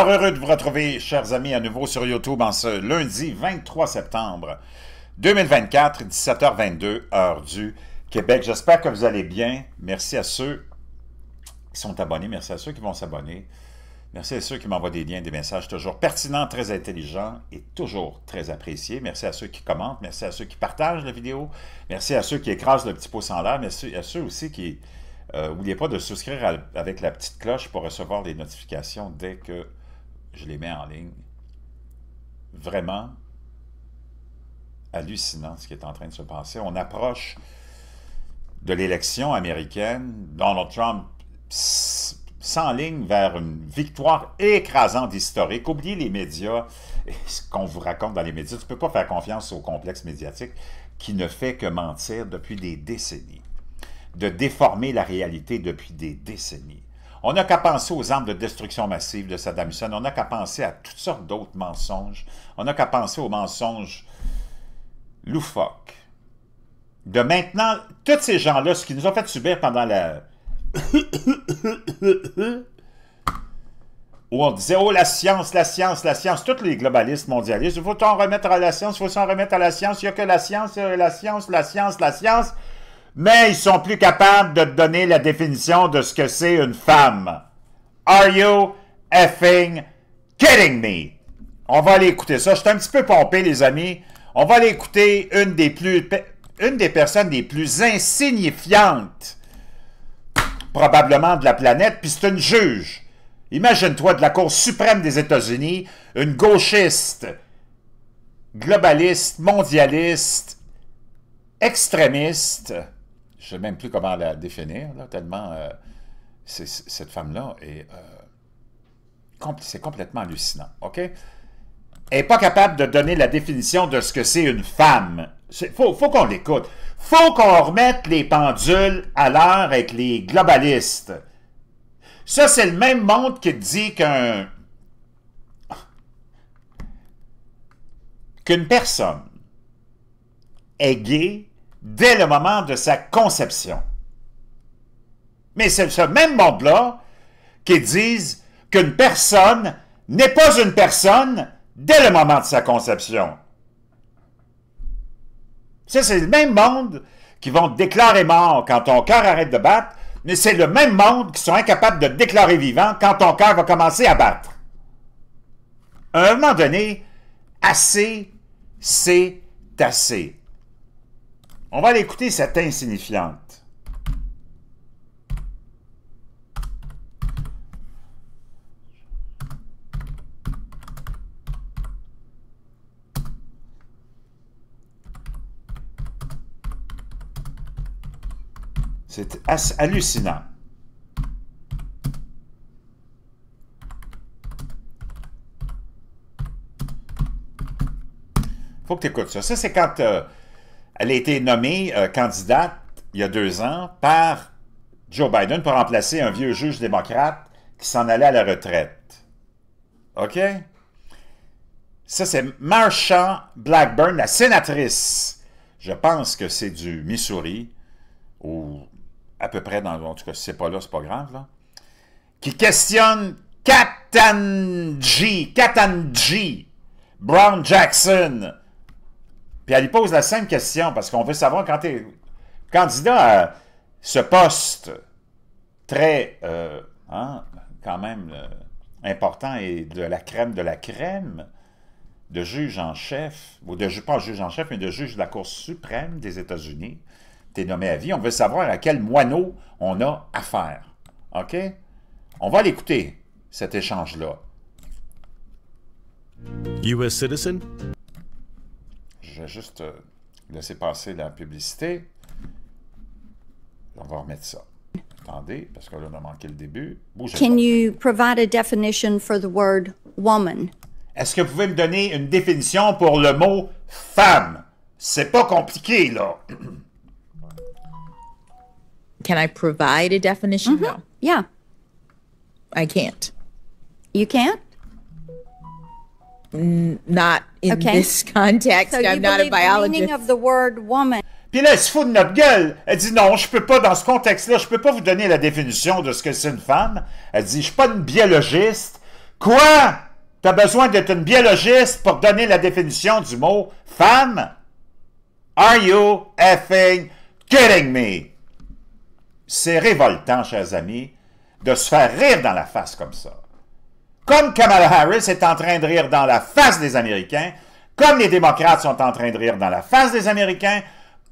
heureux de vous retrouver, chers amis, à nouveau sur YouTube en ce lundi 23 septembre 2024, 17h22, heure du Québec. J'espère que vous allez bien. Merci à ceux qui sont abonnés, merci à ceux qui vont s'abonner. Merci à ceux qui m'envoient des liens, des messages toujours pertinents, très intelligents et toujours très appréciés. Merci à ceux qui commentent, merci à ceux qui partagent la vidéo, merci à ceux qui écrasent le petit pouce en l'air, merci à ceux aussi qui, n'oubliez euh, pas de souscrire avec la petite cloche pour recevoir les notifications dès que je les mets en ligne. Vraiment hallucinant ce qui est en train de se passer. On approche de l'élection américaine. Donald Trump s'enligne vers une victoire écrasante historique. Oubliez les médias, ce qu'on vous raconte dans les médias. Tu ne peux pas faire confiance au complexe médiatique qui ne fait que mentir depuis des décennies, de déformer la réalité depuis des décennies. On n'a qu'à penser aux armes de destruction massive de Saddam Hussein. On n'a qu'à penser à toutes sortes d'autres mensonges. On n'a qu'à penser aux mensonges loufoques. De maintenant, tous ces gens-là, ce qu'ils nous ont fait subir pendant la... où on disait, oh, la science, la science, la science, tous les globalistes mondialistes, il faut s'en remettre à la science, il faut s'en remettre à la science, il n'y a que la science, la science, la science, la science mais ils sont plus capables de te donner la définition de ce que c'est une femme. Are you effing kidding me? On va aller écouter ça. Je suis un petit peu pompé, les amis. On va aller écouter une des, une des personnes les plus insignifiantes probablement de la planète, puis c'est une juge. Imagine-toi de la Cour suprême des États-Unis, une gauchiste, globaliste, mondialiste, extrémiste, je ne sais même plus comment la définir, tellement euh, cette femme-là est. Euh, c'est complètement hallucinant, OK? Elle n'est pas capable de donner la définition de ce que c'est une femme. Il faut, qu'on l'écoute. faut qu'on remette les pendules à l'heure avec les globalistes. Ça, c'est le même monde qui dit qu'un qu'une personne est gay dès le moment de sa conception. Mais c'est ce même monde-là qui disent qu'une personne n'est pas une personne dès le moment de sa conception. Ça, c'est le même monde qui vont te déclarer mort quand ton cœur arrête de battre, mais c'est le même monde qui sont incapables de déclarer vivant quand ton cœur va commencer à battre. À un moment donné, assez, c'est assez. On va l'écouter, cette insignifiante. C'est hallucinant. Faut que tu écoutes ça. Ça, c'est quand euh, elle a été nommée euh, candidate il y a deux ans par Joe Biden pour remplacer un vieux juge démocrate qui s'en allait à la retraite. OK? Ça, c'est Marsha Blackburn, la sénatrice. Je pense que c'est du Missouri, ou à peu près dans. En tout cas, si c'est pas là, c'est pas grave, Qui questionne Katanji, Katanji Brown Jackson, puis elle lui pose la simple question, parce qu'on veut savoir quand tu es candidat à ce poste très, euh, hein, quand même, euh, important et de la crème de la crème, de juge en chef, ou de pas juge en chef, mais de juge de la Cour suprême des États-Unis, tu es nommé à vie, on veut savoir à quel moineau on a affaire. OK? On va l'écouter, cet échange-là. U.S. citizen? je vais juste euh, laisser passer la publicité. On va remettre ça. Attendez, parce que là, on a manqué le début. Can you provide a definition for the word woman? Est-ce que vous pouvez me donner une définition pour le mot femme? C'est pas compliqué, là. Can I provide a definition? Mm-hmm. No. Yeah. I can't. You can't? not in this context. I'm not a biologist. Puis là, elle se fout de notre gueule. Elle dit non, je peux pas, dans ce contexte-là, je peux pas vous donner la définition de ce que c'est une femme. Elle dit, je suis pas une biologiste. Quoi? Tu as besoin d'être une biologiste pour donner la définition du mot femme? Are you effing kidding me? C'est révoltant, chers amis, de se faire rire dans la face comme ça comme Kamala Harris est en train de rire dans la face des Américains, comme les démocrates sont en train de rire dans la face des Américains,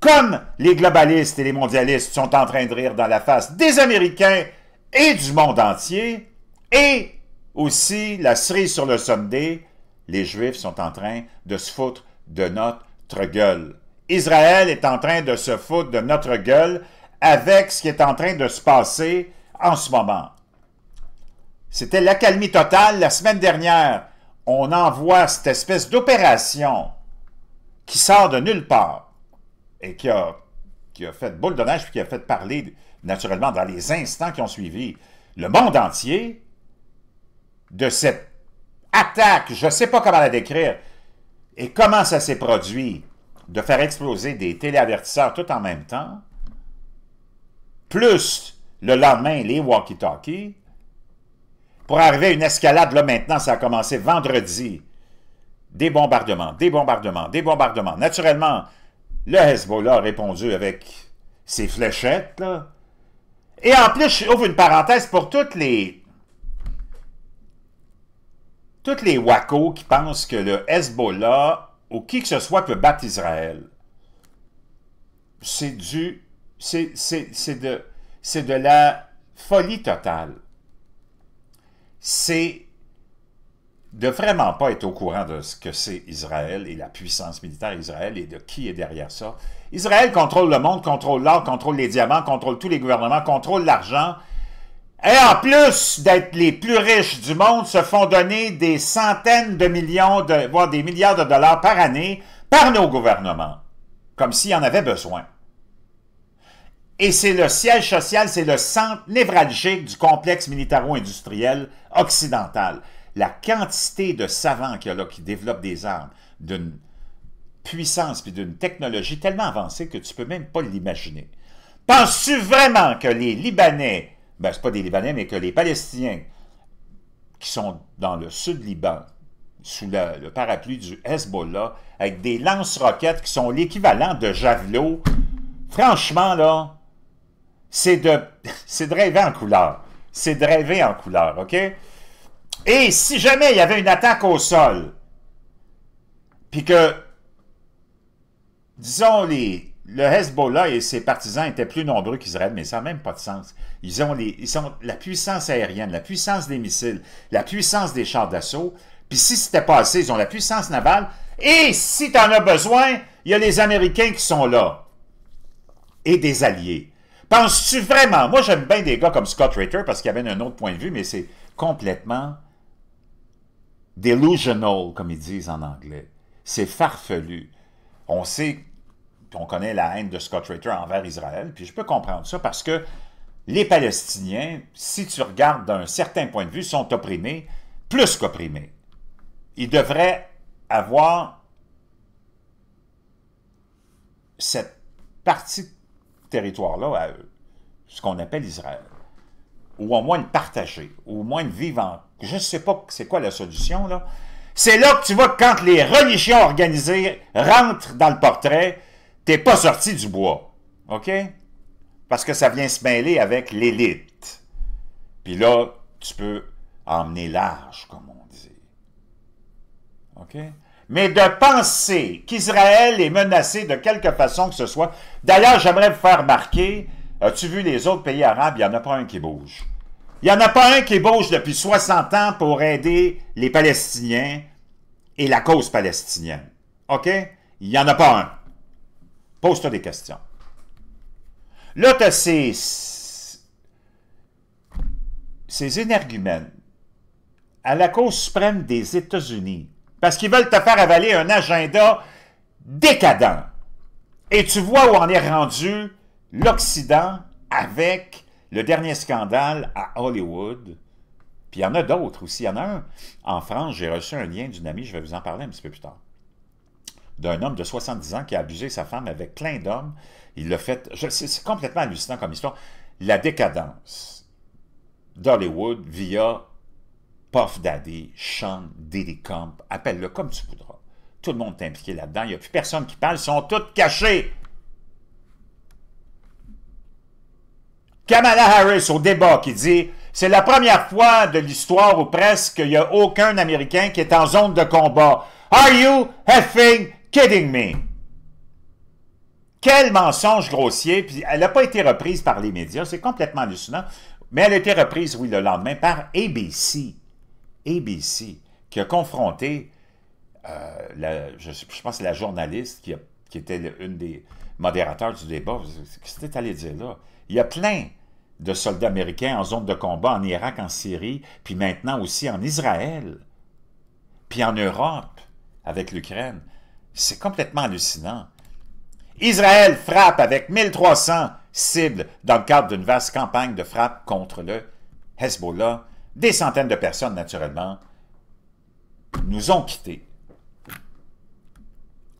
comme les globalistes et les mondialistes sont en train de rire dans la face des Américains et du monde entier, et aussi la cerise sur le sommet, les Juifs sont en train de se foutre de notre gueule. Israël est en train de se foutre de notre gueule avec ce qui est en train de se passer en ce moment. C'était l'accalmie totale la semaine dernière. On envoie cette espèce d'opération qui sort de nulle part et qui a, qui a fait boule de neige puis qui a fait parler, naturellement, dans les instants qui ont suivi, le monde entier de cette attaque, je ne sais pas comment la décrire, et comment ça s'est produit de faire exploser des téléavertisseurs tout en même temps, plus le lendemain les walkie-talkies, pour arriver à une escalade, là maintenant, ça a commencé vendredi. Des bombardements, des bombardements, des bombardements. Naturellement, le Hezbollah a répondu avec ses fléchettes, Et en plus, j'ouvre une parenthèse pour toutes les... Toutes les Waco qui pensent que le Hezbollah ou qui que ce soit peut battre Israël. C'est du... C'est de... C'est de la folie totale c'est de vraiment pas être au courant de ce que c'est Israël et la puissance militaire Israël et de qui est derrière ça. Israël contrôle le monde, contrôle l'or, contrôle les diamants, contrôle tous les gouvernements, contrôle l'argent. Et en plus d'être les plus riches du monde, se font donner des centaines de millions, de, voire des milliards de dollars par année par nos gouvernements, comme s'il en avait besoin. Et c'est le siège social, c'est le centre névralgique du complexe militaro-industriel occidental. La quantité de savants qu'il y a là qui développent des armes d'une puissance et d'une technologie tellement avancée que tu peux même pas l'imaginer. Penses-tu vraiment que les Libanais, ben c'est pas des Libanais, mais que les Palestiniens qui sont dans le sud Liban, sous le parapluie du Hezbollah, avec des lance-roquettes qui sont l'équivalent de javelots, franchement, là, c'est de, rêver en couleur. C'est de rêver en couleur, OK? Et si jamais il y avait une attaque au sol, puis que, disons, les, le Hezbollah et ses partisans étaient plus nombreux qu'Israël, mais ça n'a même pas de sens. Ils ont, ils la puissance aérienne, la puissance des missiles, la puissance des chars d'assaut, puis si c'était pas assez, ils ont la puissance navale, et si tu en as besoin, il y a les Américains qui sont là, et des alliés. Penses-tu vraiment? Moi, j'aime bien des gars comme Scott Ritter parce qu'il avait un autre point de vue, mais c'est complètement delusional, comme ils disent en anglais. C'est farfelu. On sait, on connaît la haine de Scott Ritter envers Israël, puis je peux comprendre ça parce que les Palestiniens, si tu regardes d'un certain point de vue, sont opprimés, plus qu'opprimés. Ils devraient avoir cette partie territoire-là à ce qu'on appelle Israël, ou au moins le partager, ou au moins le vivre en... Je ne sais pas c'est quoi la solution, là. C'est là que tu vois que quand les religions organisées rentrent dans le portrait, t'es pas sorti du bois, OK? Parce que ça vient se mêler avec l'élite. Puis là, tu peux emmener large, comme on dit. OK? mais de penser qu'Israël est menacé de quelque façon que ce soit. D'ailleurs, j'aimerais vous faire remarquer, as-tu vu les autres pays arabes, il n'y en a pas un qui bouge. Il n'y en a pas un qui bouge depuis 60 ans pour aider les Palestiniens et la cause palestinienne. OK? Il n'y en a pas un. Pose-toi des questions. Là, tu as ces, à la cause suprême des États-Unis parce qu'ils veulent te faire avaler un agenda décadent. Et tu vois où en est rendu l'Occident avec le dernier scandale à Hollywood. Puis il y en a d'autres aussi. Il y en a un en France. J'ai reçu un lien d'une amie, je vais vous en parler un petit peu plus tard. D'un homme de 70 ans qui a abusé sa femme avec plein d'hommes. Il l'a fait. C'est complètement hallucinant comme histoire. La décadence d'Hollywood via Puff Daddy, Sean, Diddy Camp, appelle-le comme tu voudras. Tout le monde est impliqué là-dedans. Il n'y a plus personne qui parle. Ils sont tous cachés. Kamala Harris au débat qui dit C'est la première fois de l'histoire ou presque qu'il n'y a aucun Américain qui est en zone de combat. Are you effing kidding me? Quel mensonge grossier. Puis elle n'a pas été reprise par les médias. C'est complètement hallucinant. Mais elle a été reprise, oui, le lendemain par ABC. ABC qui a confronté, euh, je, pense que la journaliste qui, était une des modérateurs du débat. Qu'est-ce que allé dire là? Il y a plein de soldats américains en zone de combat en Irak, en Syrie, puis maintenant aussi en Israël, puis en Europe avec l'Ukraine. C'est complètement hallucinant. Israël frappe avec 1300 cibles dans le cadre d'une vaste campagne de frappe contre le Hezbollah des centaines de personnes, naturellement, nous ont quittés.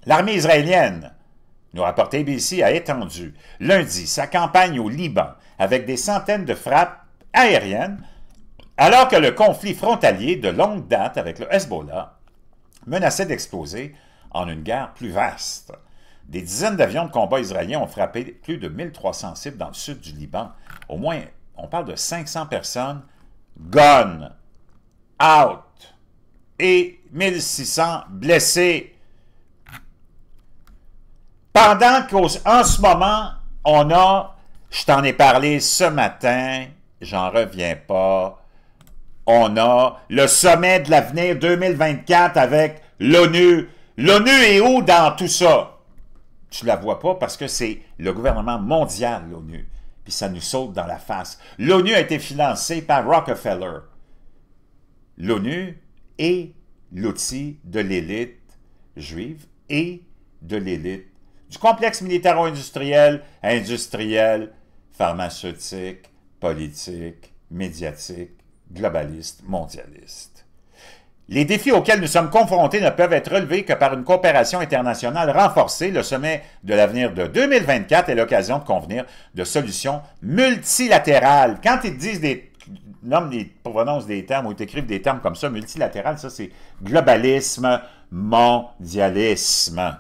L'armée israélienne, nous rapporte ABC, a étendu lundi sa campagne au Liban avec des centaines de frappes aériennes, alors que le conflit frontalier de longue date avec le Hezbollah menaçait d'exploser en une guerre plus vaste. Des dizaines d'avions de combat israéliens ont frappé plus de 1300 cibles dans le sud du Liban. Au moins, on parle de 500 personnes Gone, out et 1600 blessés. Pendant qu'en ce moment, on a, je t'en ai parlé ce matin, j'en reviens pas, on a le sommet de l'avenir 2024 avec l'ONU. L'ONU est où dans tout ça? Tu la vois pas parce que c'est le gouvernement mondial, l'ONU puis ça nous saute dans la face. L'ONU a été financée par Rockefeller. L'ONU est l'outil de l'élite juive et de l'élite du complexe militaro-industriel, industriel, pharmaceutique, politique, médiatique, globaliste, mondialiste. Les défis auxquels nous sommes confrontés ne peuvent être relevés que par une coopération internationale renforcée. Le sommet de l'avenir de 2024 est l'occasion de convenir de solutions multilatérales. Quand ils disent des noms des provenances des termes ou ils écrivent des termes comme ça, multilatéral, ça c'est globalisme, mondialisme.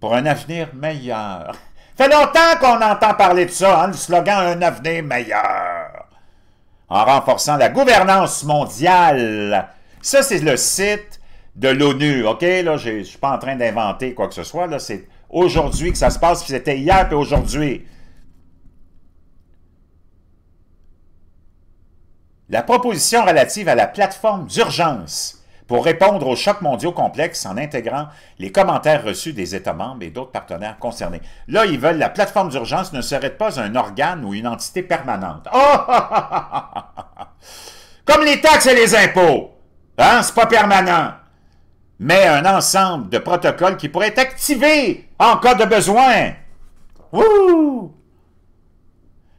Pour un avenir meilleur. Fait longtemps qu'on entend parler de ça, hein, slogan Un avenir meilleur en renforçant la gouvernance mondiale. Ça, c'est le site de l'ONU, OK? Là, je ne suis pas en train d'inventer quoi que ce soit. Là, c'est aujourd'hui que ça se passe, puis c'était hier, qu'aujourd'hui. aujourd'hui. La proposition relative à la plateforme d'urgence pour répondre aux chocs mondiaux complexes en intégrant les commentaires reçus des États membres et d'autres partenaires concernés. Là, ils veulent la plateforme d'urgence ne serait pas un organe ou une entité permanente. Oh! Comme les taxes et les impôts. Hein? C'est pas permanent. Mais un ensemble de protocoles qui pourraient être activés en cas de besoin.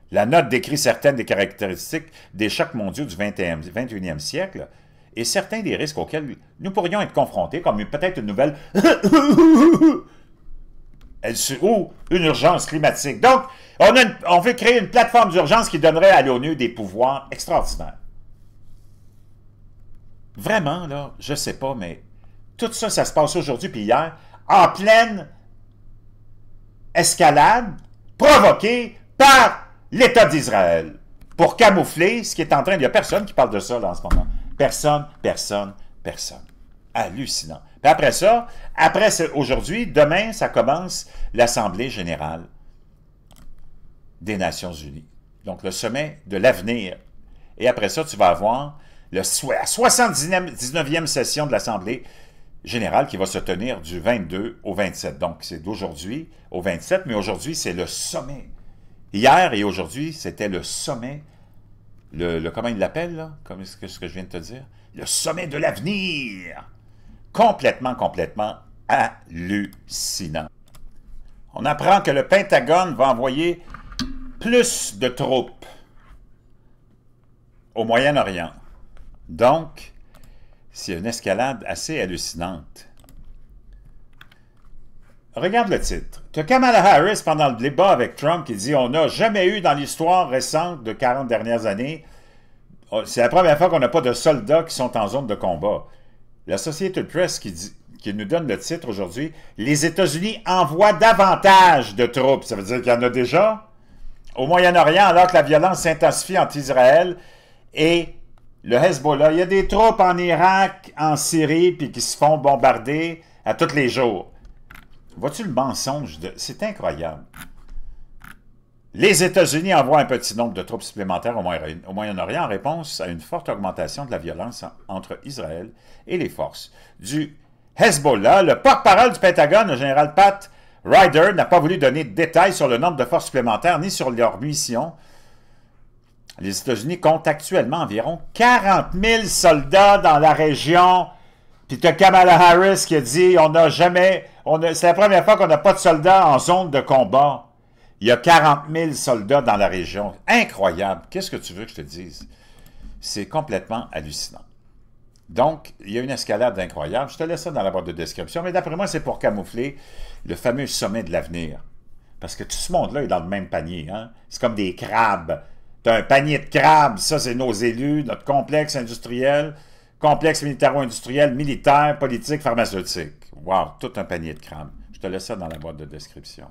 La note décrit certaines des caractéristiques des chocs mondiaux du 20 21e siècle, et certains des risques auxquels nous pourrions être confrontés, comme peut-être une nouvelle ou une urgence climatique. Donc, on, veut créer une plateforme d'urgence qui donnerait à l'ONU des pouvoirs extraordinaires. Vraiment, là, je sais pas, mais tout ça, ça se passe aujourd'hui puis hier, en pleine escalade provoquée par l'État d'Israël pour camoufler ce qui est en train... Il n'y a personne qui parle de ça en ce moment. Personne, personne, personne. Hallucinant. Puis après ça, après aujourd'hui, demain, ça commence l'Assemblée générale des Nations unies. Donc, le sommet de l'avenir. Et après ça, tu vas avoir le la 79e session de l'Assemblée générale qui va se tenir du 22 au 27. Donc, c'est d'aujourd'hui au 27, mais aujourd'hui, c'est le sommet. Hier et aujourd'hui, c'était le sommet le, comment il l'appelle, comme ce que je viens de te dire, le sommet de l'avenir. Complètement, complètement hallucinant. On apprend que le Pentagone va envoyer plus de troupes au Moyen-Orient. Donc, c'est une escalade assez hallucinante. Regarde le titre. Tu as Kamala Harris pendant le débat avec Trump qui dit On n'a jamais eu dans l'histoire récente de 40 dernières années, c'est la première fois qu'on n'a pas de soldats qui sont en zone de combat. La société Press qui, dit, qui nous donne le titre aujourd'hui Les États-Unis envoient davantage de troupes. Ça veut dire qu'il y en a déjà au Moyen-Orient alors que la violence s'intensifie entre Israël et le Hezbollah. Il y a des troupes en Irak, en Syrie, puis qui se font bombarder à tous les jours. Vois-tu le mensonge de... C'est incroyable. Les États-Unis envoient un petit nombre de troupes supplémentaires au Moyen-Orient en réponse à une forte augmentation de la violence entre Israël et les forces du Hezbollah. Le porte-parole du Pentagone, le général Pat Ryder, n'a pas voulu donner de détails sur le nombre de forces supplémentaires ni sur leur mission. Les États-Unis comptent actuellement environ 40 000 soldats dans la région. Puis tu Kamala Harris qui a dit on n'a jamais c'est la première fois qu'on n'a pas de soldats en zone de combat. Il y a 40 000 soldats dans la région. Incroyable. Qu'est-ce que tu veux que je te dise? C'est complètement hallucinant. Donc, il y a une escalade incroyable. Je te laisse ça dans la boîte de description, mais d'après moi, c'est pour camoufler le fameux sommet de l'avenir. Parce que tout ce monde-là est dans le même panier. Hein. C'est comme des crabes. Tu un panier de crabes, ça, c'est nos élus, notre complexe industriel, complexe militaro-industriel, militaire, politique, pharmaceutique. Wow, tout un panier de crème. Je te laisse ça dans la boîte de description.